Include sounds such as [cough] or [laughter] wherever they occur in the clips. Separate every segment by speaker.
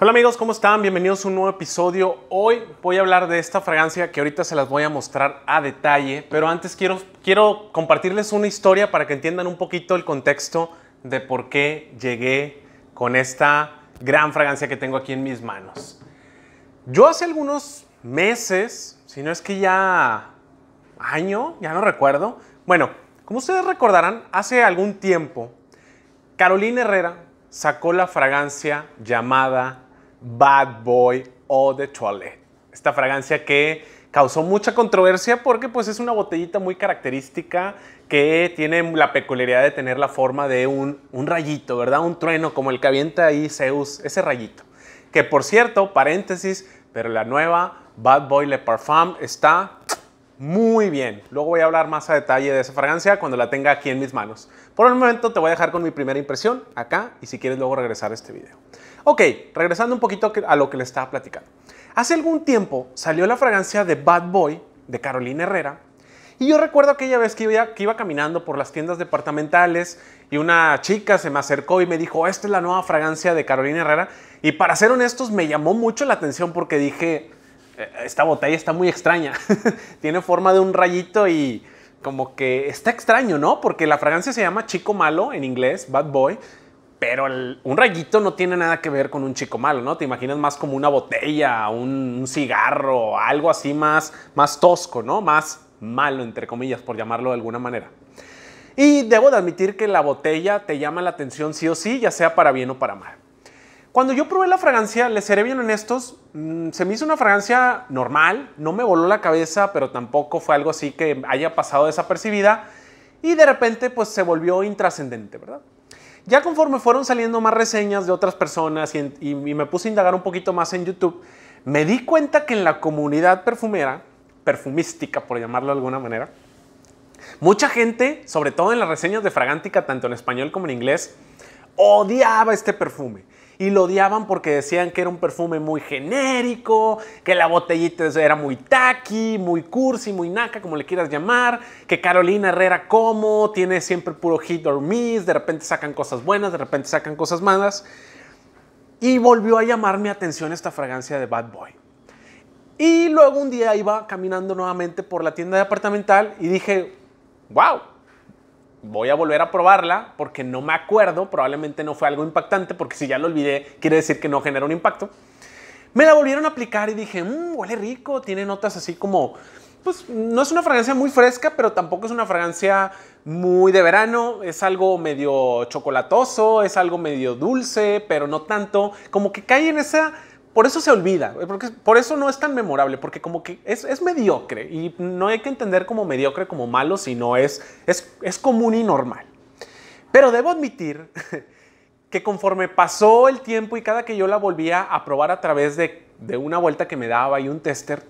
Speaker 1: Hola amigos, ¿cómo están? Bienvenidos a un nuevo episodio. Hoy voy a hablar de esta fragancia que ahorita se las voy a mostrar a detalle, pero antes quiero, quiero compartirles una historia para que entiendan un poquito el contexto de por qué llegué con esta gran fragancia que tengo aquí en mis manos. Yo hace algunos meses, si no es que ya año, ya no recuerdo, bueno, como ustedes recordarán, hace algún tiempo, Carolina Herrera sacó la fragancia llamada Bad Boy Eau de Toilette. Esta fragancia que causó mucha controversia porque pues es una botellita muy característica que tiene la peculiaridad de tener la forma de un, un rayito, ¿verdad? Un trueno como el que avienta ahí Zeus, ese rayito. Que por cierto, paréntesis, pero la nueva Bad Boy Le Parfum está muy bien. Luego voy a hablar más a detalle de esa fragancia cuando la tenga aquí en mis manos. Por el momento te voy a dejar con mi primera impresión acá y si quieres luego regresar a este video. Ok, regresando un poquito a lo que le estaba platicando. Hace algún tiempo salió la fragancia de Bad Boy de Carolina Herrera y yo recuerdo aquella vez que iba, que iba caminando por las tiendas departamentales y una chica se me acercó y me dijo, esta es la nueva fragancia de Carolina Herrera. Y para ser honestos, me llamó mucho la atención porque dije, eh, esta botella está muy extraña. [laughs] Tiene forma de un rayito y como que está extraño, ¿no? Porque la fragancia se llama Chico Malo en inglés, Bad Boy, pero un rayito no tiene nada que ver con un chico malo, ¿no? Te imaginas más como una botella, un, cigarro, algo así más, más tosco, ¿no? Más malo, entre comillas, por llamarlo de alguna manera. Y debo de admitir que la botella te llama la atención sí o sí, ya sea para bien o para mal. Cuando yo probé la fragancia, les seré bien honestos, mm, se me hizo una fragancia normal, no me voló la cabeza, pero tampoco fue algo así que haya pasado desapercibida y de repente pues se volvió intrascendente, ¿verdad? Ya conforme fueron saliendo más reseñas de otras personas y, y me puse a indagar un poquito más en YouTube, me di cuenta que en la comunidad perfumera, perfumística por llamarlo de alguna manera, mucha gente, sobre todo en las reseñas de Fragántica, tanto en español como en inglés, odiaba este perfume y lo odiaban porque decían que era un perfume muy genérico, que la botellita era muy tacky, muy cursi, muy naca, como le quieras llamar, que Carolina Herrera como, tiene siempre puro hit or miss, de repente sacan cosas buenas, de repente sacan cosas malas. Y volvió a llamar mi atención esta fragancia de Bad Boy. Y luego un día iba caminando nuevamente por la tienda departamental y dije, wow, voy a volver a probarla porque no me acuerdo, probablemente no fue algo impactante, porque si ya lo olvidé, quiere decir que no genera un impacto. Me la volvieron a aplicar y dije, mmm, huele rico, tiene notas así como, pues no es una fragancia muy fresca, pero tampoco es una fragancia muy de verano, es algo medio chocolatoso, es algo medio dulce, pero no tanto, como que cae en esa por eso se olvida, porque por eso no es tan memorable, porque como que es, mediocre y no hay que entender como mediocre como malo, sino es, es, común y normal. Pero debo admitir [laughs] que conforme pasó el tiempo y cada que yo la volvía a probar a través de, una vuelta que me daba y un tester,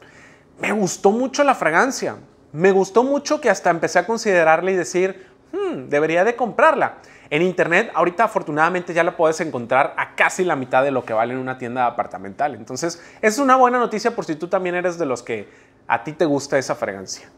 Speaker 1: me gustó mucho la fragancia. Me gustó mucho que hasta empecé a considerarla y decir, hmm, debería de comprarla. En internet, ahorita afortunadamente ya la puedes encontrar a casi la mitad de lo que vale en una tienda apartamental. Entonces, es una buena noticia por si tú también eres de los que a ti te gusta esa fragancia.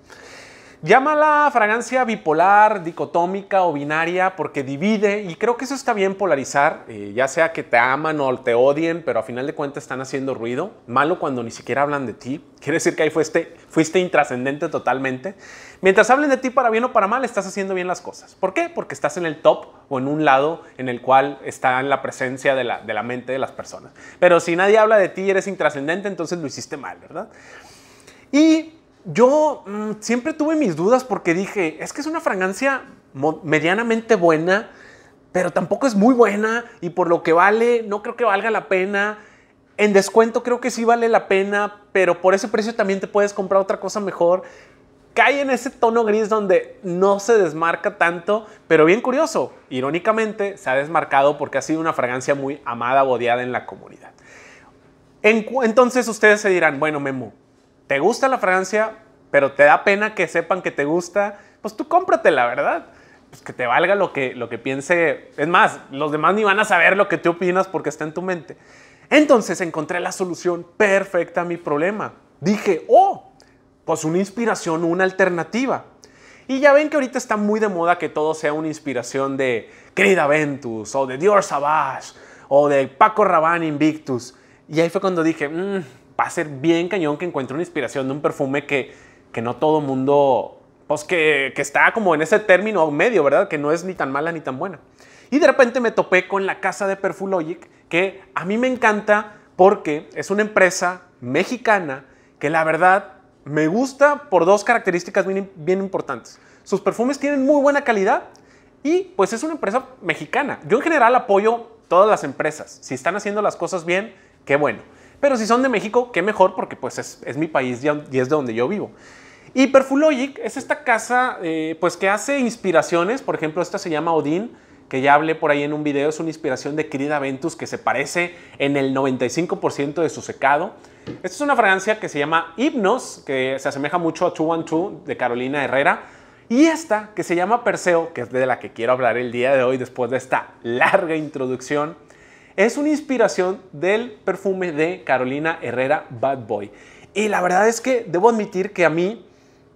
Speaker 1: Llámala fragancia bipolar, dicotómica o binaria porque divide y creo que eso está bien polarizar, eh, ya sea que te aman o te odien, pero a final de cuentas están haciendo ruido. Malo cuando ni siquiera hablan de ti. [laughs] Quiere decir que ahí fuiste, fuiste intrascendente totalmente. Mientras hablen de ti para bien o para mal, estás haciendo bien las cosas. ¿Por qué? Porque estás en el top o en un lado en el cual está en la presencia de la, de la mente de las personas. Pero si nadie habla de ti y eres intrascendente, entonces lo hiciste mal, ¿verdad? Y yo mm, siempre tuve mis dudas porque dije, es que es una fragancia medianamente buena, pero tampoco es muy buena y por lo que vale, no creo que valga la pena. En descuento creo que sí vale la pena, pero por ese precio también te puedes comprar otra cosa mejor. Cae en ese tono gris donde no se desmarca tanto, pero bien curioso, irónicamente se ha desmarcado porque ha sido una fragancia muy amada, bodeada en la comunidad. entonces ustedes se dirán, bueno Memo, te gusta la fragancia, pero te da pena que sepan que te gusta, pues tú cómpratela, ¿verdad? Pues que te valga lo que, lo que piense. Es más, los demás ni van a saber lo que tú opinas porque está en tu mente. Entonces encontré la solución perfecta a mi problema. Dije, oh, pues una inspiración, una alternativa. Y ya ven que ahorita está muy de moda que todo sea una inspiración de Querida Ventus o de Dior Savage o de Paco Rabanne Invictus. Y ahí fue cuando dije, mmm, va a ser bien cañón que encuentre una inspiración de un perfume que, no todo mundo, pues que, está como en ese término medio, ¿verdad? Que no es ni tan mala ni tan buena. Y de repente me topé con la casa de Perfulogic, que a mí me encanta porque es una empresa mexicana que la verdad me gusta por dos características bien, bien, importantes. Sus perfumes tienen muy buena calidad y pues es una empresa mexicana. Yo en general apoyo todas las empresas. Si están haciendo las cosas bien, qué bueno. Pero si son de México, qué mejor, porque pues es, mi país y es de donde yo vivo. Y Perfulogic es esta casa eh, pues que hace inspiraciones, por ejemplo, esta se llama Odín, que ya hablé por ahí en un video, es una inspiración de Querida Ventus que se parece en el 95% de su secado. Esta es una fragancia que se llama Hipnos, que se asemeja mucho a 212 de Carolina Herrera. Y esta, que se llama Perseo, que es de la que quiero hablar el día de hoy después de esta larga introducción, es una inspiración del perfume de Carolina Herrera Bad Boy. Y la verdad es que debo admitir que a mí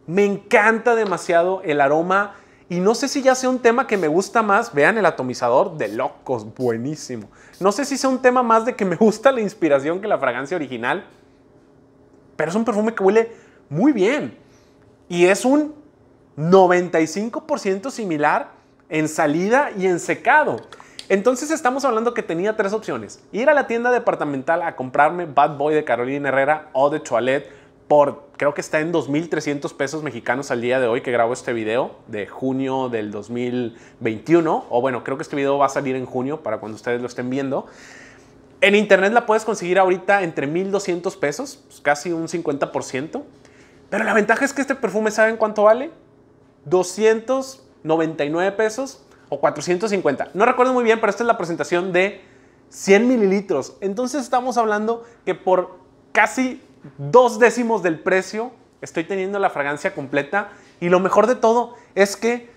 Speaker 1: me encanta demasiado el aroma y no sé si ya sea un tema que me gusta más, vean el atomizador de locos, buenísimo. No sé si sea un tema más de que me gusta la inspiración que la fragancia original, pero es un perfume que huele muy bien y es un 95% similar en salida y en secado. Entonces estamos hablando que tenía tres opciones. Ir a la tienda departamental a comprarme Bad Boy de Carolina Herrera o de Toilette por, creo que está en 2.300 pesos mexicanos al día de hoy que grabo este video de junio del 2021. O bueno, creo que este video va a salir en junio para cuando ustedes lo estén viendo. En internet la puedes conseguir ahorita entre 1.200 pesos, pues casi un 50%. Pero la ventaja es que este perfume, ¿saben cuánto vale? 299 pesos o 450. No recuerdo muy bien, pero esta es la presentación de 100 mililitros. Entonces estamos hablando que por casi dos décimos del precio estoy teniendo la fragancia completa. Y lo mejor de todo es que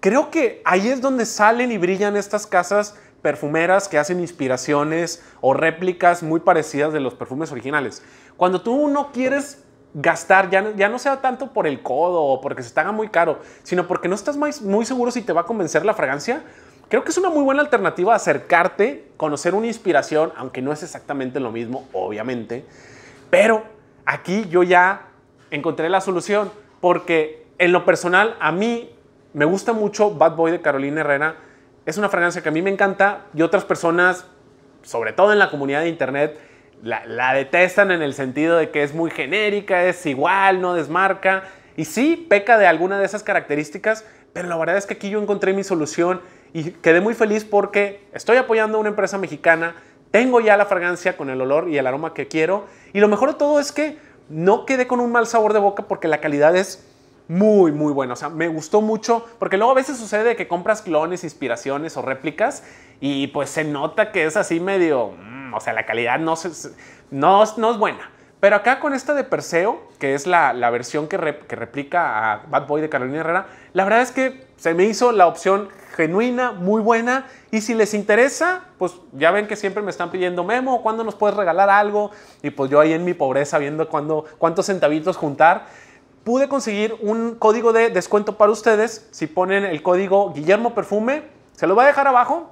Speaker 1: creo que ahí es donde salen y brillan estas casas perfumeras que hacen inspiraciones o réplicas muy parecidas de los perfumes originales. Cuando tú no quieres gastar, ya no, sea tanto por el codo o porque se te haga muy caro, sino porque no estás muy seguro si te va a convencer la fragancia, creo que es una muy buena alternativa acercarte, conocer una inspiración, aunque no es exactamente lo mismo, obviamente. Pero aquí yo ya encontré la solución, porque en lo personal a mí me gusta mucho Bad Boy de Carolina Herrera. Es una fragancia que a mí me encanta y otras personas, sobre todo en la comunidad de internet, la, detestan en el sentido de que es muy genérica, es igual, no desmarca. Y sí, peca de alguna de esas características, pero la verdad es que aquí yo encontré mi solución y quedé muy feliz porque estoy apoyando a una empresa mexicana, tengo ya la fragancia con el olor y el aroma que quiero y lo mejor de todo es que no quedé con un mal sabor de boca porque la calidad es muy, muy buena. O sea, me gustó mucho porque luego a veces sucede que compras clones, inspiraciones o réplicas y pues se nota que es así medio o sea, la calidad no, no, es buena. Pero acá con esta de Perseo, que es la, versión que, replica a Bad Boy de Carolina Herrera, la verdad es que se me hizo la opción genuina, muy buena. Y si les interesa, pues ya ven que siempre me están pidiendo memo, ¿cuándo nos puedes regalar algo? Y pues yo ahí en mi pobreza viendo cuántos centavitos juntar. Pude conseguir un código de descuento para ustedes. Si ponen el código Guillermo Perfume, se lo voy a dejar abajo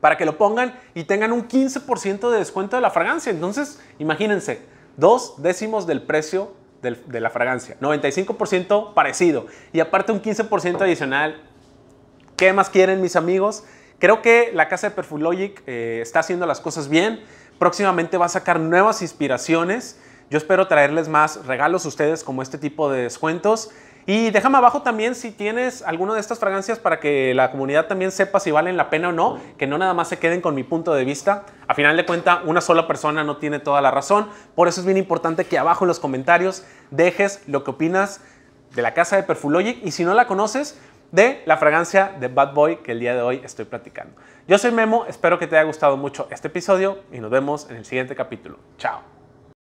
Speaker 1: para que lo pongan y tengan un 15% de descuento de la fragancia. Entonces, imagínense, dos décimos del precio de la fragancia, 95% parecido y aparte un 15% adicional. ¿Qué más quieren mis amigos? Creo que la casa de Perfulogic eh, está haciendo las cosas bien. Próximamente va a sacar nuevas inspiraciones. Yo espero traerles más regalos a ustedes como este tipo de descuentos. Y déjame abajo también si tienes alguna de estas fragancias para que la comunidad también sepa si valen la pena o no, que no nada más se queden con mi punto de vista. A final de cuenta, una sola persona no tiene toda la razón, por eso es bien importante que abajo en los comentarios dejes lo que opinas de la casa de Perfulogic y si no la conoces, de la fragancia de Bad Boy que el día de hoy estoy platicando. Yo soy Memo, espero que te haya gustado mucho este episodio y nos vemos en el siguiente capítulo. Chao.